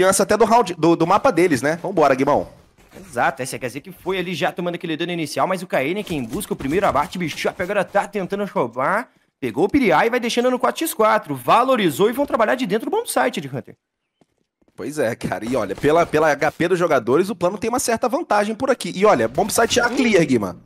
confiança até do, round, do, do mapa deles, né? Vambora, Guimão. Exato, essa quer dizer que foi ali já tomando aquele dano inicial, mas o é quem busca o primeiro abate, Bishop agora tá tentando roubar, pegou o Piriá e vai deixando no 4x4, valorizou e vão trabalhar de dentro do bom site de Hunter. Pois é, cara. E olha, pela, pela HP dos jogadores, o plano tem uma certa vantagem por aqui. E olha, bombsite site já clear, Guima.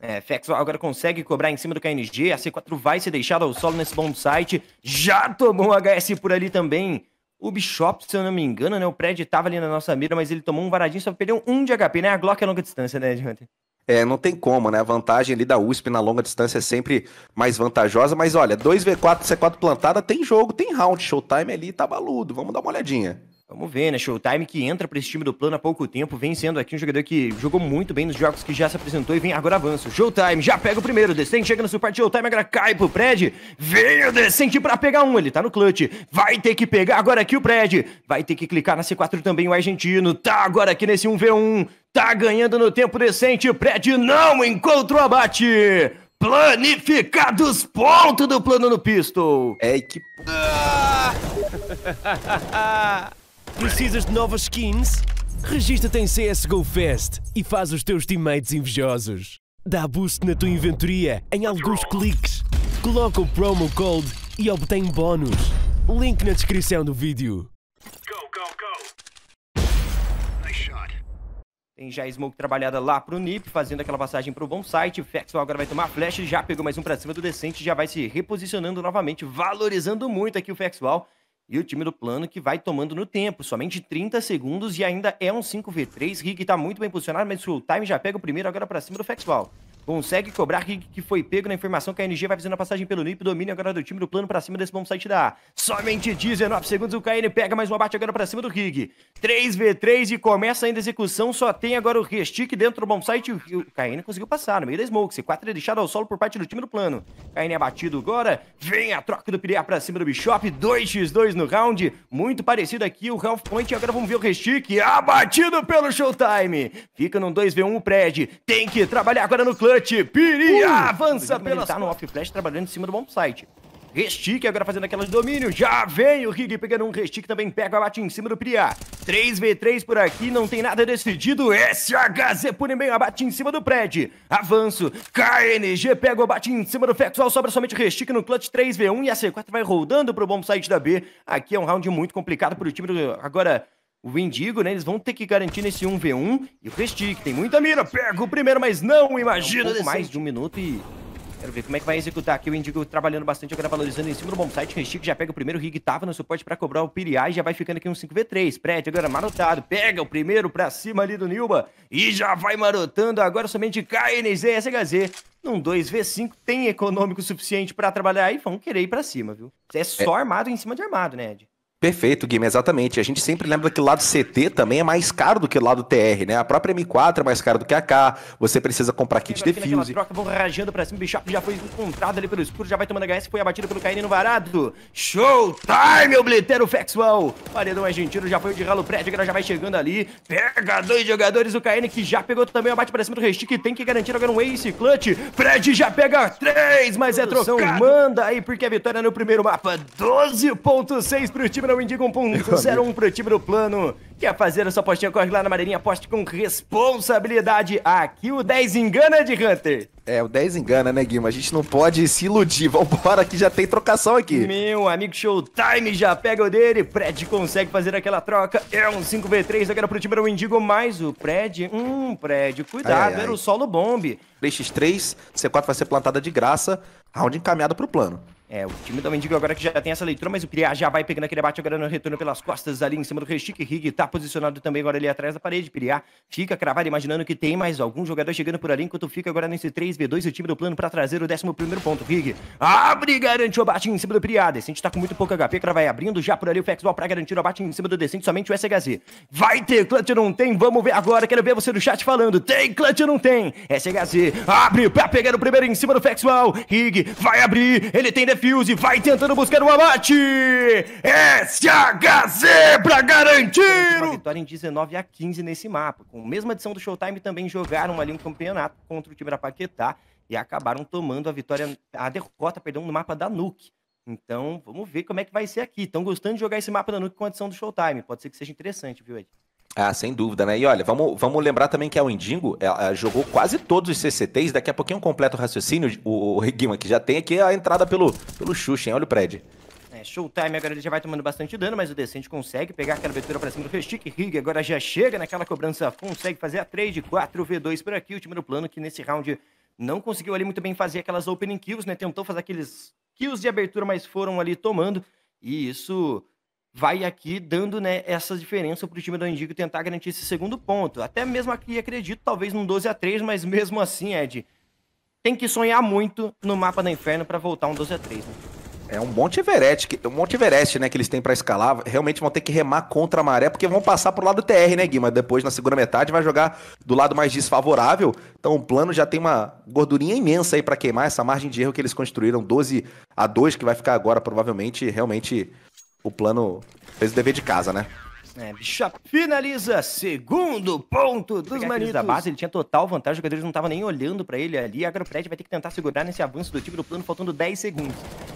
É, Fex agora consegue cobrar em cima do KNG. A C4 vai ser deixada ao solo nesse bombsite. site. Já tomou um HS por ali também o Bishop, se eu não me engano, né? O prédio tava ali na nossa mira, mas ele tomou um varadinho, só perdeu um de HP, né? A Glock é longa distância, né, Hunter? É, não tem como, né? A vantagem ali da USP na longa distância é sempre mais vantajosa, mas olha, 2v4, C4 plantada, tem jogo, tem round, showtime ali, tá baludo, vamos dar uma olhadinha. Vamos ver, né? Showtime que entra para esse time do plano há pouco tempo, vem sendo aqui um jogador que jogou muito bem nos jogos que já se apresentou e vem agora avança. Showtime já pega o primeiro, Descent chega no suporte, Showtime agora cai pro Pred. Vem o Descent para pegar um, ele tá no clutch. Vai ter que pegar agora aqui o Pred. Vai ter que clicar na C4 também o argentino. Tá agora aqui nesse 1v1. Tá ganhando no tempo decente, Pred não encontra o abate. Planificados, ponto do plano no pistol. É que... Ah! Precisas de novas skins? Regista-te em CSGO Fest e faz os teus teammates invejosos. Dá boost na tua inventoria em alguns cliques. Coloca o promo code e obtém bónus. Link na descrição do vídeo. Tem já Smoke trabalhada lá pro Nip, fazendo aquela passagem pro bom site. Fexual agora vai tomar flash, já pegou mais um pra cima do Decente, já vai se reposicionando novamente, valorizando muito aqui o Fexual e o time do plano que vai tomando no tempo, somente 30 segundos e ainda é um 5v3. Rick tá muito bem posicionado, mas o time já pega o primeiro agora para cima do Factual consegue cobrar que, que foi pego na informação que a NG vai fazendo a passagem pelo NIP, domínio agora do time do plano para cima desse bom site da A. Somente 19 segundos, o KN pega mais uma bate agora para cima do Rig. 3v3 e começa ainda a execução, só tem agora o restick dentro do bom site. O KN conseguiu passar no meio da Smoke, C4 é deixado ao solo por parte do time do plano. KN é abatido batido agora, vem a troca do Pireá para cima do Bishop, 2x2 no round, muito parecido aqui o Ralph Point, agora vamos ver o restick, abatido pelo Showtime. Fica num 2v1 o Pred, tem que trabalhar agora no clã Clutch, uh, avança pela pelas... Ele tá no off-flash trabalhando em cima do bom site. Restic agora fazendo aquelas de domínio. Já vem o Rig pegando um Restic também. Pega o abate em cima do Priá. 3v3 por aqui, não tem nada decidido. SHZ por meio, abate em cima do Pred. Avanço. KNG pega o abate em cima do Fexual. Sobra somente Restic no clutch 3v1. E a C4 vai rodando pro bom site da B. Aqui é um round muito complicado pro time do... Agora o Indigo, né? Eles vão ter que garantir nesse 1v1. E o que tem muita mira. Pega o primeiro, mas não imagina. É um mais de um minuto e... Quero ver como é que vai executar aqui. O Indigo trabalhando bastante agora, valorizando em cima do bom site. Restic já pega o primeiro. Rig tava no suporte pra cobrar o Piriá e já vai ficando aqui um 5v3. Prédio agora marotado. Pega o primeiro pra cima ali do Nilba. E já vai marotando agora somente KNZ e SHZ. Num 2v5 tem econômico suficiente pra trabalhar e vão querer ir pra cima, viu? É só é. armado em cima de armado, né, Ed? Perfeito, Guima, exatamente. A gente sempre lembra que o lado CT também é mais caro do que o lado TR, né? A própria M4 é mais cara do que a K, você precisa comprar kit defuse. Troca, vão rajando pra cima, o Bishop já foi encontrado ali pelo escuro, já vai tomando HS, foi abatido pelo KN no varado. Showtime, meu blitero Faxwell! Paredão argentino é já foi de ralo prédio, já vai chegando ali. Pega dois jogadores, o KN que já pegou também abate pra cima do Restic, tem que garantir agora um ace clutch. Fred já pega três, mas é trocado. Manda aí, porque a vitória no primeiro mapa, 12.6 pro time Câmara o Indigo 1.01 pro time do plano. Quer fazer a sua apostinha? Corre lá na Madeirinha, aposte com responsabilidade. Aqui o 10 engana de Hunter. É, o 10 engana, né, Guilherme? A gente não pode se iludir. Vambora, que já tem trocação aqui. Meu amigo Showtime já pega o dele. Pred consegue fazer aquela troca. É um 5v3 agora pro time do Indigo, mais o Pred. Hum, Pred, cuidado, ai, ai. era o solo bomb. 3x3, C4 vai ser plantada de graça. Round encaminhado pro plano. É, o time do Mendigo agora que já tem essa leitura, mas o Piriá já vai pegando aquele abate agora no retorno pelas costas ali em cima do Restique. Rig tá posicionado também agora ali atrás da parede. Piriá fica cravado, imaginando que tem mais algum jogador chegando por ali, enquanto fica agora nesse 3v2 o time do plano para trazer o 11 ponto. Rig abre e garante o abate em cima do Piriá. Decente tá com muito pouco HP, vai abrindo já por ali o Flexball para garantir o abate em cima do Decente, somente o SHZ. Vai ter clutch não tem? Vamos ver agora, quero ver você no chat falando. Tem clutch não tem? SHZ abre para pegar o primeiro em cima do Fexual Rig vai abrir, ele tem defesa desafios e vai tentando buscar o um abate. SHZ para garantir! Uma vitória em 19 a 15 nesse mapa. Com a mesma edição do Showtime também jogaram ali um campeonato contra o time da Paquetá e acabaram tomando a vitória, a derrota, perdão, no mapa da Nuke. Então, vamos ver como é que vai ser aqui. Estão gostando de jogar esse mapa da Nuke com a edição do Showtime. Pode ser que seja interessante, viu, Ed? Ah, sem dúvida, né? E olha, vamos, vamos lembrar também que a Windingo ela, ela jogou quase todos os CCTs. Daqui a pouquinho um completo raciocínio, o, o Guima, que já tem aqui a entrada pelo, pelo Xuxa, hein? Olha o prédio. É, Showtime agora ele já vai tomando bastante dano, mas o Decente consegue pegar aquela abertura pra cima do Restic. Rig agora já chega naquela cobrança, consegue fazer a trade, 4v2 por aqui. O time do plano que nesse round não conseguiu ali muito bem fazer aquelas opening kills, né? Tentou fazer aqueles kills de abertura, mas foram ali tomando. E isso vai aqui dando né, essa diferença para o time do Indigo tentar garantir esse segundo ponto. Até mesmo aqui, acredito, talvez num 12 a 3 mas mesmo assim, Ed, tem que sonhar muito no mapa do inferno para voltar um 12 a 3 né? É um Monte Everest, que, um Monte Everest, né, que eles têm para escalar. Realmente vão ter que remar contra a maré, porque vão passar pro lado TR, né, Guima? Depois, na segunda metade, vai jogar do lado mais desfavorável. Então, o plano já tem uma gordurinha imensa aí para queimar. Essa margem de erro que eles construíram, 12 a 2, que vai ficar agora, provavelmente, realmente o plano fez o dever de casa, né? É, bicha finaliza segundo ponto dos Manitos. da base, ele tinha total vantagem, os jogadores não estavam nem olhando para ele ali. Agropred vai ter que tentar segurar nesse avanço do time do plano, faltando 10 segundos.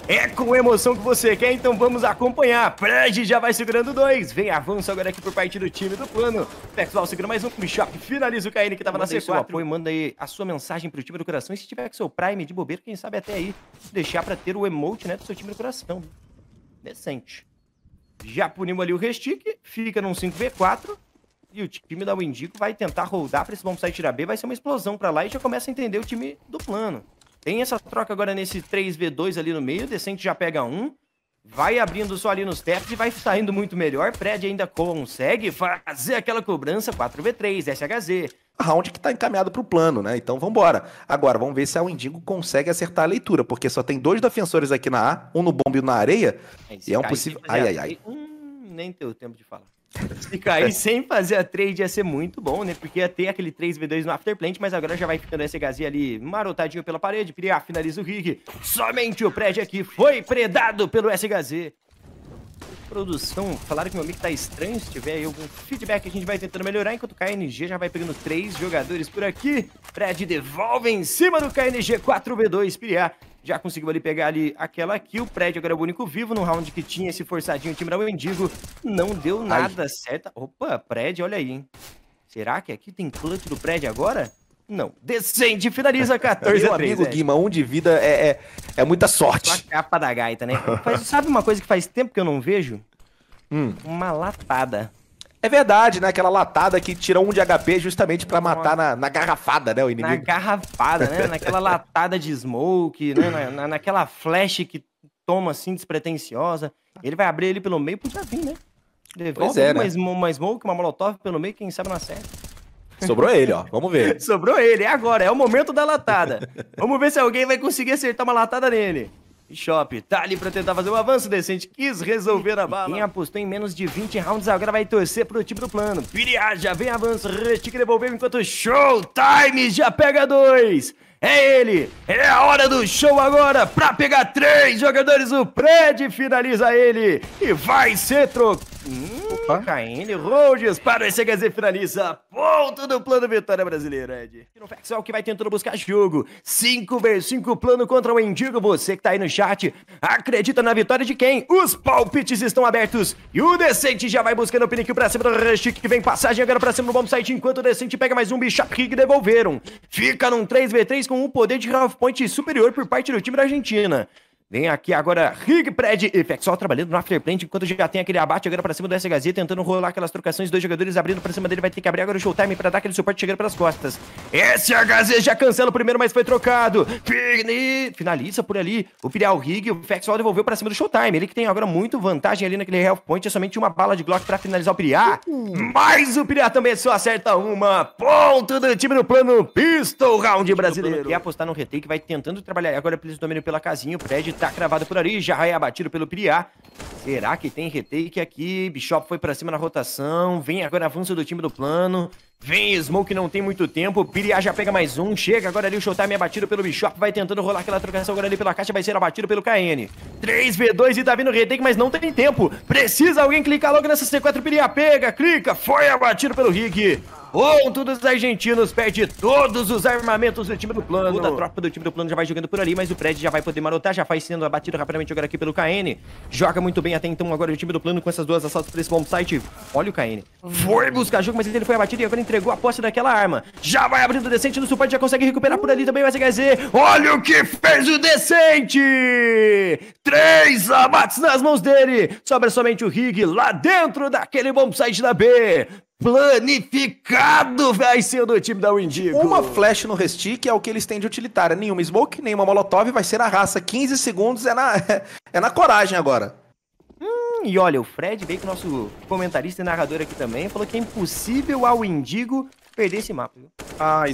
É com emoção que você quer, então vamos acompanhar. Pred já vai segurando dois. Vem avanço agora aqui por parte do time do plano. Pessoal, segura mais um com Bishop. Finaliza o KN que estava na C4. seu apoio, manda aí a sua mensagem pro time do coração. E se tiver com seu Prime de bobeira, quem sabe até aí deixar para ter o emote né, do seu time do coração. Decente. Já punimos ali o restique fica num 5v4. E o time da Windico vai tentar rodar para esse site tirar B. Vai ser uma explosão para lá e já começa a entender o time do plano. Tem essa troca agora nesse 3v2 ali no meio. Decente já pega um vai abrindo só ali nos taps e vai saindo muito melhor. Pred ainda consegue fazer aquela cobrança 4v3, SHZ. round que tá encaminhado pro plano, né? Então vamos Agora, vamos ver se a Wendigo consegue acertar a leitura, porque só tem dois defensores aqui na A, um no bombe e um na areia. Esse e é um possível... Ai, ai, ai. Hum, nem deu tempo de falar. Se cair sem fazer a trade ia ser muito bom, né? Porque ia ter aquele 3v2 no Afterplant, mas agora já vai ficando esse Gazi ali marotadinho pela parede. Piriá, finaliza o Rig. Somente o prédio aqui foi predado pelo SHZ. Produção, falaram que meu mic tá estranho. Se tiver aí algum feedback, a gente vai tentando melhorar. Enquanto o KNG já vai pegando três jogadores por aqui. pred devolve em cima do KNG 4v2. Piriá já conseguiu ali pegar ali aquela kill, o prédio agora é o único vivo no round que tinha esse forçadinho, o time da Mendigo não deu nada, Ai. certa. Opa, prédio, olha aí, hein. Será que aqui tem clutch do prédio agora? Não. Descende, finaliza 14 Meu amigo é. Guima, um de vida é, é, é muita sorte. a capa da gaita, né? Mas sabe uma coisa que faz tempo que eu não vejo? Hum. Uma latada. É verdade, né? Aquela latada que tira um de HP justamente para matar na, na, garrafada, né? O inimigo. Na garrafada, né? Naquela latada de smoke, né? Na, na, naquela flash que toma assim, despretensiosa. Ele vai abrir ele pelo meio pro Javim, né? Devolve pois é, uma, né? uma smoke, uma molotov pelo meio, quem sabe na série. Sobrou ele, ó. Vamos ver. Sobrou ele, é agora, é o momento da latada. Vamos ver se alguém vai conseguir acertar uma latada nele. Shop. Tá ali pra tentar fazer um avanço decente, quis resolver a bala. Quem apostou em menos de 20 rounds agora vai torcer pro time do plano. Piriá já vem avanço, Restic devolveu enquanto Showtime já pega dois. É ele! É a hora do show agora pra pegar três jogadores. O Pred finaliza ele e vai ser trocado. Hum. Opa. Caine, Rogers para o SHZ finaliza. Ponto do plano Vitória Brasileira, Ed. No Vexel que vai tentando buscar jogo. 5v5 plano contra o Indigo. Você que tá aí no chat, acredita na vitória de quem? Os palpites estão abertos. E o Decente já vai buscando o pinique pra cima do Rush, que vem passagem agora pra cima do bom site. Enquanto o Decente pega mais um bicho que devolveram. Fica num 3v3 com um poder de half point superior por parte do time da Argentina. Vem aqui agora, Rig Pred Effect, só trabalhando no afterplant, enquanto já tem aquele abate agora pra cima do SHZ, tentando rolar aquelas trocações, dois jogadores abrindo pra cima dele, vai ter que abrir agora o showtime pra dar aquele suporte chegando pelas costas. SHZ já cancela o primeiro, mas foi trocado. Finaliza por ali o filial Rig, o Effect só devolveu pra cima do showtime, ele que tem agora muito vantagem ali naquele health point, é somente uma bala de Glock pra finalizar o Piriá, uhum. mas o Piriá também só acerta uma, ponto do time no plano, pistol round brasileiro. Quer apostar no retake, vai tentando trabalhar agora pelo domínio pela casinha, o Fred tá tá cravado por ali, já é abatido pelo Piriá. Será que tem retake aqui? Bishop foi para cima na rotação, vem agora avanço do time do plano. Vem Smoke, não tem muito tempo. Piriá já pega mais um. Chega agora ali o Showtime é abatido pelo Bishop. Vai tentando rolar aquela trocação agora ali pela caixa. Vai ser abatido pelo KN. 3v2 e tá vindo retake, mas não tem tempo. Precisa alguém clicar logo nessa C4. Piriá pega, clica. Foi abatido pelo Rick ponto dos argentinos, perde todos os armamentos do time do plano. Toda a tropa do time do plano já vai jogando por ali, mas o prédio já vai poder marotar, já vai sendo abatido rapidamente agora aqui pelo KN. Joga muito bem até então agora o time do plano com essas duas assaltas para esse bomb site. Olha o KN. Foi buscar jogo, mas ele foi abatido e agora entregou a posse daquela arma. Já vai abrindo o decente no suporte, já consegue recuperar por ali também o SHZ. Olha o que fez o decente! Três abates nas mãos dele. Sobra somente o Rig lá dentro daquele bomb site da B planificado vai ser do time da Windigo. Uma flash no restick é o que eles têm de utilitária. Nenhuma smoke, nenhuma molotov, vai ser na raça. 15 segundos é na, é na coragem agora. Hum, e olha, o Fred veio que nosso comentarista e narrador aqui também falou que é impossível ao Indigo perder esse mapa. Ah, Ai,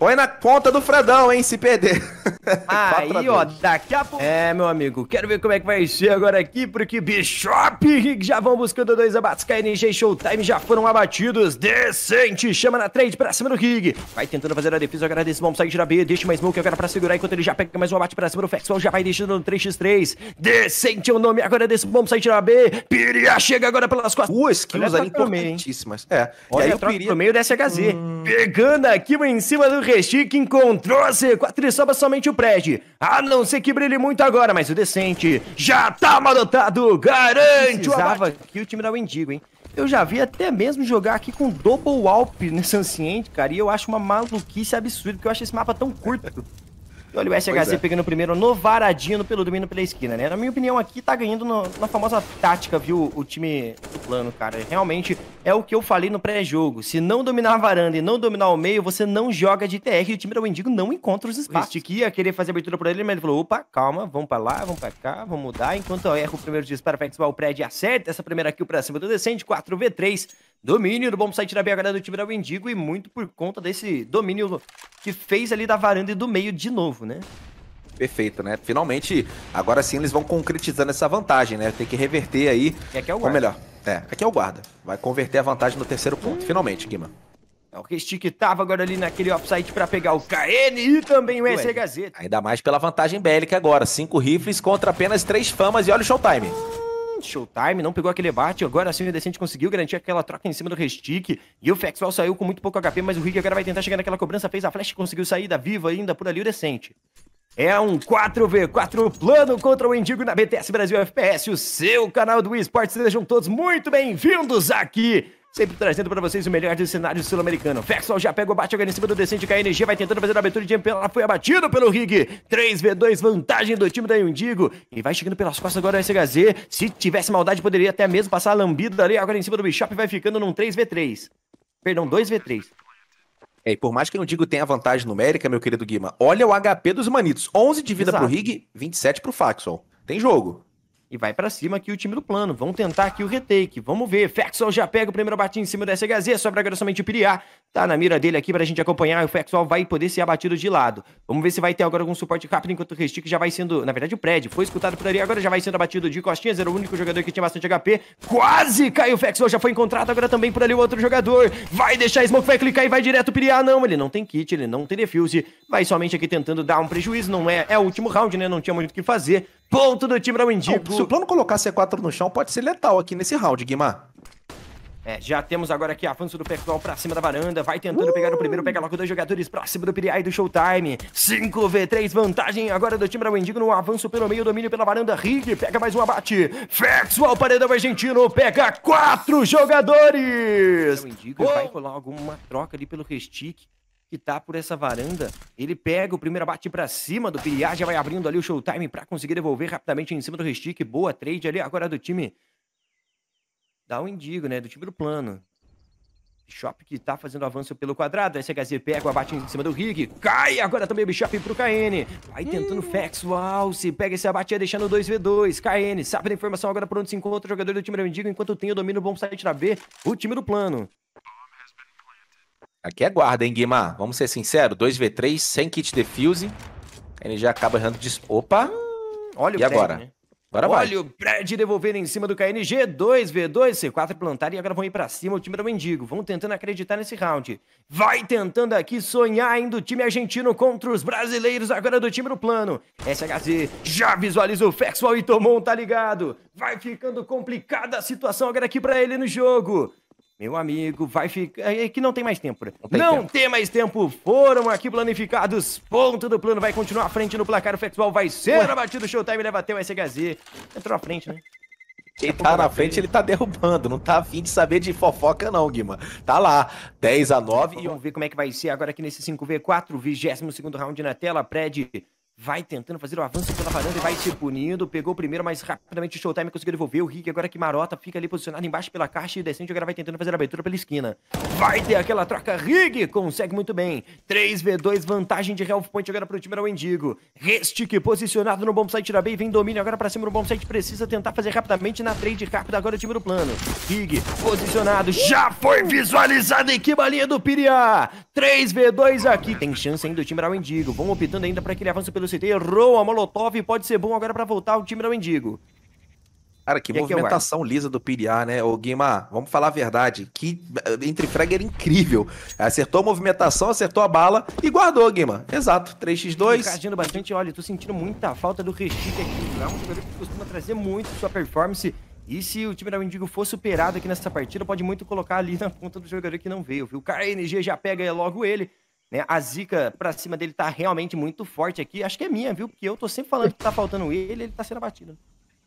Põe na conta do Fredão, hein, se perder. Aí, ó, daqui a pouco... É, meu amigo, quero ver como é que vai ser agora aqui, porque Bishop já vão buscando dois abates, KNG e Showtime já foram abatidos, decente, chama na trade pra cima do Rig, vai tentando fazer a defesa, agora desse bom sair, de B, deixa mais smoke agora pra segurar, enquanto ele já pega mais um abate pra cima do Fexwell, já vai deixando no 3x3, decente é o nome agora desse bom sair, de B, Piria chega agora pelas costas. Duas kills ali importantíssimas, é. Olha, e aí, o Piria... no meio da SHZ, hum... pegando aqui em cima do Chico encontrou a c 4 e sobra somente o prédio. A não ser que brilhe muito agora, mas o Decente já tá malotado, garante Precisava o que o time da Wendigo, hein? Eu já vi até mesmo jogar aqui com Double Alp nesse né, Anciente, cara, e eu acho uma maluquice absurda, porque eu acho esse mapa tão curto. E olha o SHC é. pegando o primeiro no Varadino pelo domínio pela esquina, né? Na minha opinião, aqui tá ganhando no, na famosa tática, viu? O time do plano, cara. Realmente é o que eu falei no pré-jogo. Se não dominar a varanda e não dominar o meio, você não joga de TR e o time do Wendigo não encontra os espaços. O Stick ia querer fazer abertura por ele, mas ele falou: opa, calma, vamos pra lá, vamos pra cá, vamos mudar. Enquanto erro o primeiro disparo pra o prédio acerta essa primeira kill pra cima do Descende, 4v3. Domínio do bom site da BH do time da Wendigo e muito por conta desse domínio que fez ali da varanda e do meio de novo, né? Perfeito, né? Finalmente, agora sim eles vão concretizando essa vantagem, né? Tem que reverter aí. E aqui é o guarda. Ou melhor, é, aqui é o guarda. Vai converter a vantagem no terceiro ponto, finalmente, Guima. É o Restic tava agora ali naquele offside para pegar o KN e também o SGZ. Ainda mais pela vantagem bélica agora. Cinco rifles contra apenas três famas e olha o showtime. Hum, showtime, não pegou aquele bate agora sim o Decente conseguiu garantir aquela troca em cima do Restic, e o Fexual saiu com muito pouco HP, mas o Rick agora vai tentar chegar naquela cobrança, fez a flash, conseguiu sair da viva ainda por ali o Decente. É um 4v4 plano contra o Indigo na BTS Brasil FPS, o seu canal do Esports Sejam todos muito bem-vindos aqui Sempre trazendo para vocês o melhor do cenário sul-americano. Vexal já pega o bate agora em cima do decente que a energia vai tentando fazer a abertura de Ela foi abatido pelo Rig. 3v2, vantagem do time da Indigo. E vai chegando pelas costas agora o SHZ. Se tivesse maldade, poderia até mesmo passar a lambida ali. Agora em cima do Bishop vai ficando num 3v3. Perdão, 2v3. É, e por mais que eu não digo tenha vantagem numérica, meu querido Guima, olha o HP dos Manitos. 11 de vida Exato. pro Rig, 27 pro Faxon. Tem jogo e vai para cima aqui o time do plano. Vão tentar aqui o retake. Vamos ver. Fexol já pega o primeiro batinho em cima da SHZ. Sobra agora somente o Piriá tá na mira dele aqui para a gente acompanhar. O Fexual vai poder ser abatido de lado. Vamos ver se vai ter agora algum suporte rápido enquanto o Restick já vai sendo. Na verdade, o prédio foi escutado por ali, agora já vai sendo abatido de costinhas. Era o único jogador que tinha bastante HP. Quase caiu o Fexual já foi encontrado. Agora também por ali o outro jogador. Vai deixar a Smoke, vai clicar e vai direto piriar. Não, ele não tem kit, ele não tem defuse. Vai somente aqui tentando dar um prejuízo. Não é, é o último round, né? Não tinha muito o que fazer. Ponto do time da o Indigo. Se o plano colocar C4 no chão, pode ser letal aqui nesse round, Guimar. É, já temos agora aqui avanço do pessoal pra cima da varanda. Vai tentando uh! pegar o primeiro, pega logo dois jogadores próximo do Piriá e do Showtime. 5v3, vantagem agora do time da Wendigo no avanço pelo meio, domínio pela varanda. Rig pega mais um abate. Fexual, paredão argentino, pega quatro jogadores. O vai oh. colar alguma troca ali pelo Restic que tá por essa varanda. Ele pega o primeiro abate para cima do Piriá, já vai abrindo ali o Showtime para conseguir devolver rapidamente em cima do Restic. Boa trade ali agora do time Dá o indigo, né? Do time do plano. Bishop que tá fazendo avanço pelo quadrado. SHZ pega, abate em cima do Rig. Cai! Agora também o Bishop pro KN. Vai tentando hum. Fex. Uau! Se pega esse abate, é deixando 2v2. KN sabe da informação agora por onde se encontra o jogador do time do Indigo, enquanto tem o domínio bom site na B, o time do plano. Aqui é guarda, hein, Guimar? Vamos ser sinceros. 2v3, sem kit defuse. Ele já acaba errando de... Opa! Olha e o agora? e né? Agora Olha vai. o Brad devolver em cima do KNG. 2v2, C4 plantar e agora vão ir pra cima o time do Mendigo. Vão tentando acreditar nesse round. Vai tentando aqui sonhar ainda o time argentino contra os brasileiros agora do time do plano. SHZ já visualiza o Fexual e tomou um tá ligado. Vai ficando complicada a situação agora aqui pra ele no jogo. Meu amigo, vai ficar. É, é que não tem mais tempo. Né? Não tem, não tempo. tem mais tempo. Foram aqui planificados. Ponto do plano. Vai continuar à frente no placar. O Flexball vai ser na batida. O Showtime leva até o SHZ. Entrou à frente, né? Quem tá na frente, ele tá derrubando. Não tá afim de saber de fofoca, não, Guima. Tá lá. 10 a 9. E vamos ver como é que vai ser agora aqui nesse 5v4. 22 segundo round na tela. Prédio vai tentando fazer o avanço pela varanda e vai se punindo. Pegou o primeiro, mas rapidamente o Showtime conseguiu devolver. O Rick agora que marota fica ali posicionado embaixo pela caixa e descende. Agora vai tentando fazer a abertura pela esquina. Vai ter aquela troca. rig consegue muito bem. 3v2, vantagem de Health Point agora pro time era o Indigo. Restic posicionado no bom site tira bem, vem domínio agora pra cima no bom site Precisa tentar fazer rapidamente na trade rápida agora o time do plano. Rig posicionado, já foi visualizado. a linha do Piriá. 3v2 aqui. Tem chance ainda o time era o Indigo. Vão optando ainda para aquele avanço pelo citei, errou a Molotov e pode ser bom agora para voltar o time da Mendigo. Cara, que e é movimentação lisa do Piriá, né? Ô, Guima, vamos falar a verdade. Que eh, entre frag era incrível. Acertou a movimentação, acertou a bala e guardou, Guima. Exato. 3x2. Cardindo bastante. Olha, tô sentindo muita falta do Restic aqui. É um jogador que costuma trazer muito sua performance. E se o time da Mendigo for superado aqui nessa partida, pode muito colocar ali na ponta do jogador que não veio, viu? O KNG já pega é logo ele. Né? A zica pra cima dele tá realmente muito forte aqui. Acho que é minha, viu? Porque eu tô sempre falando que tá faltando ele, ele tá sendo abatido.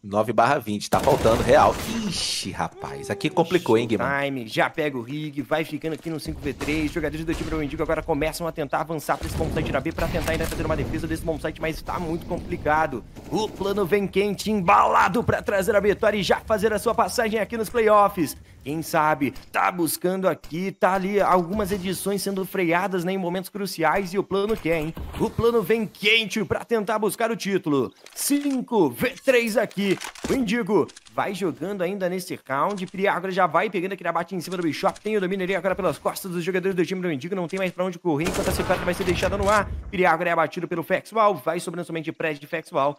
9 barra 20, tá faltando real. Ixi, rapaz, aqui complicou, hein, Guimarães? Time, já pega o rig, vai ficando aqui no 5v3. Jogadores do time do Indigo agora começam a tentar avançar pra esse bom site da B pra tentar ainda fazer uma defesa desse bom site, mas tá muito complicado. O plano vem quente, embalado pra trazer a vitória e já fazer a sua passagem aqui nos playoffs. Quem sabe tá buscando aqui, tá ali algumas edições sendo freadas né, em momentos cruciais e o plano quer, é, hein? O plano vem quente para tentar buscar o título. 5 V3 aqui. O Indigo vai jogando ainda nesse round. Priágora já vai pegando aquele abate em cima do Bishop. Tem o domínio ali agora pelas costas dos jogadores do time do Indigo. Não tem mais para onde correr enquanto a c vai ser deixada no ar. Priágora é abatido pelo Fexual. Vai sobrando somente prédio de Fexual.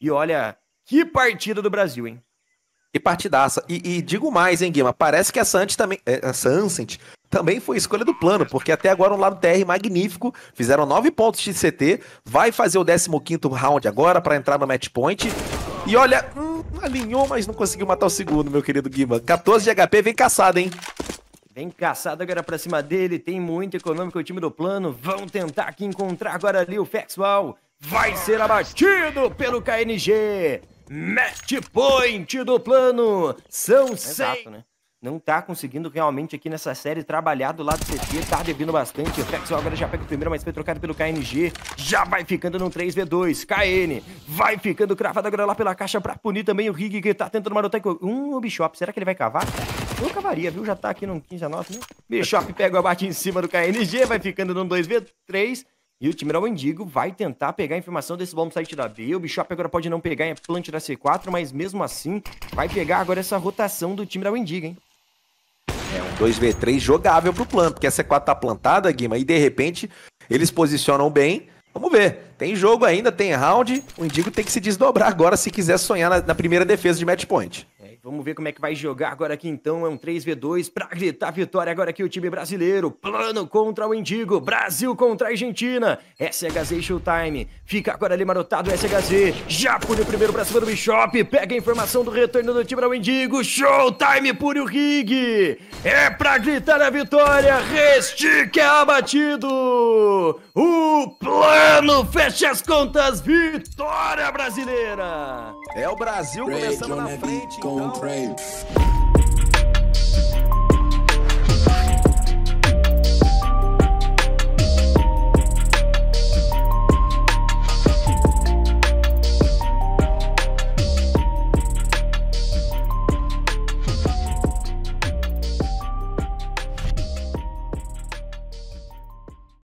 E olha, que partida do Brasil, hein? E partidaça. E, e, digo mais, hein, Guima? Parece que a Santos também. É, a Sunset também foi escolha do plano, porque até agora um lado TR magnífico, fizeram nove pontos de CT, vai fazer o 15 round agora para entrar no match point. E olha, hum, alinhou, mas não conseguiu matar o segundo, meu querido Guima. 14 de HP, vem caçado, hein? Vem caçado agora pra cima dele, tem muito econômico o time do plano, vão tentar aqui encontrar agora ali o Fexual, Vai ser abatido pelo KNG. Match point do plano! São Exato, seis... né? Não tá conseguindo realmente aqui nessa série trabalhar do lado do CT, tá devendo bastante. O Texel agora já pega o primeiro, mas foi trocado pelo KNG. Já vai ficando num 3v2. KN vai ficando cravado agora lá pela caixa pra punir também o Rig que tá tentando marotar. Um Bishop, será que ele vai cavar? Eu cavaria, viu? Já tá aqui num 15 a 9, né? Bishop pega o abate em cima do KNG, vai ficando num 2v3. E o time da Wendigo vai tentar pegar a informação desse bomb site da B. O Bishop agora pode não pegar em plant da C4, mas mesmo assim vai pegar agora essa rotação do time da Wendigo, hein? É um 2v3 jogável pro plant, porque a C4 tá plantada, Guima, e de repente eles posicionam bem. Vamos ver. Tem jogo ainda, tem round. O Indigo tem que se desdobrar agora se quiser sonhar na, na primeira defesa de match point. Vamos ver como é que vai jogar agora aqui então. É um 3v2 para gritar vitória agora aqui o time brasileiro. Plano contra o Indigo. Brasil contra a Argentina. SHZ Showtime. Fica agora ali marotado o SHZ. Já pune o primeiro pra cima do Bishop. Pega a informação do retorno do time ao Indigo. Showtime pune o Rig. É para gritar a vitória. Restique é abatido. O plano fecha as contas. Vitória brasileira. É o Brasil começando na frente, então.